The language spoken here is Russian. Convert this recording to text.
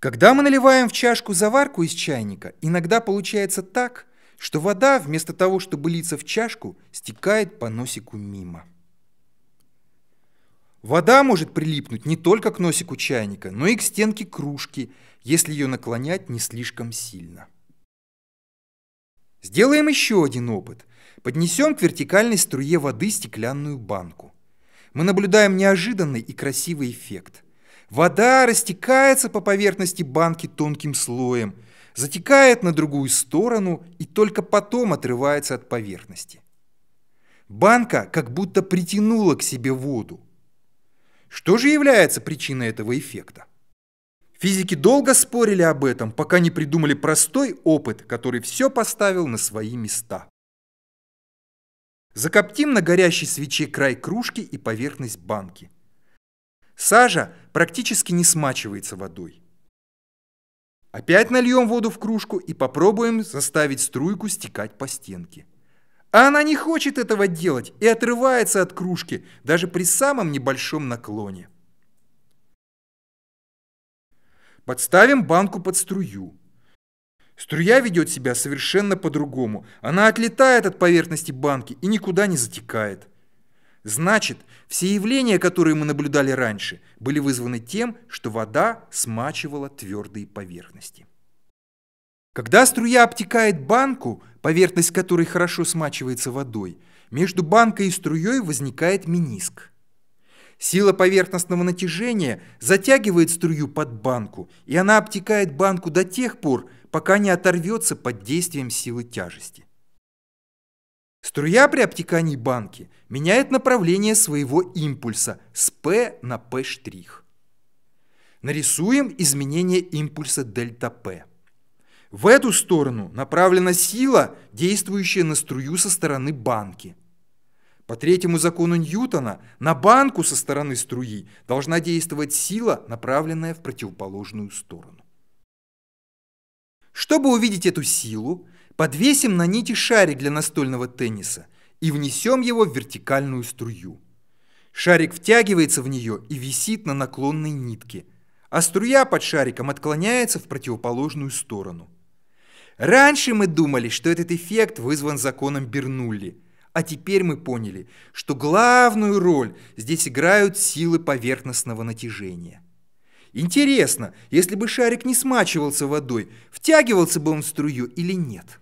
Когда мы наливаем в чашку заварку из чайника, иногда получается так, что вода, вместо того, чтобы литься в чашку, стекает по носику мимо. Вода может прилипнуть не только к носику чайника, но и к стенке кружки, если ее наклонять не слишком сильно. Сделаем еще один опыт. Поднесем к вертикальной струе воды стеклянную банку. Мы наблюдаем неожиданный и красивый эффект – Вода растекается по поверхности банки тонким слоем, затекает на другую сторону и только потом отрывается от поверхности. Банка как будто притянула к себе воду. Что же является причиной этого эффекта? Физики долго спорили об этом, пока не придумали простой опыт, который все поставил на свои места. Закоптим на горящей свече край кружки и поверхность банки – Сажа практически не смачивается водой. Опять нальем воду в кружку и попробуем заставить струйку стекать по стенке. А она не хочет этого делать и отрывается от кружки даже при самом небольшом наклоне. Подставим банку под струю. Струя ведет себя совершенно по-другому. Она отлетает от поверхности банки и никуда не затекает. Значит, все явления, которые мы наблюдали раньше, были вызваны тем, что вода смачивала твердые поверхности. Когда струя обтекает банку, поверхность которой хорошо смачивается водой, между банкой и струей возникает миниск. Сила поверхностного натяжения затягивает струю под банку, и она обтекает банку до тех пор, пока не оторвется под действием силы тяжести. Струя при обтекании банки меняет направление своего импульса с P на P'. Нарисуем изменение импульса дельта P. В эту сторону направлена сила, действующая на струю со стороны банки. По третьему закону Ньютона на банку со стороны струи должна действовать сила, направленная в противоположную сторону. Чтобы увидеть эту силу, Подвесим на нити шарик для настольного тенниса и внесем его в вертикальную струю. Шарик втягивается в нее и висит на наклонной нитке, а струя под шариком отклоняется в противоположную сторону. Раньше мы думали, что этот эффект вызван законом Бернулли, а теперь мы поняли, что главную роль здесь играют силы поверхностного натяжения. Интересно, если бы шарик не смачивался водой, втягивался бы он в струю или нет?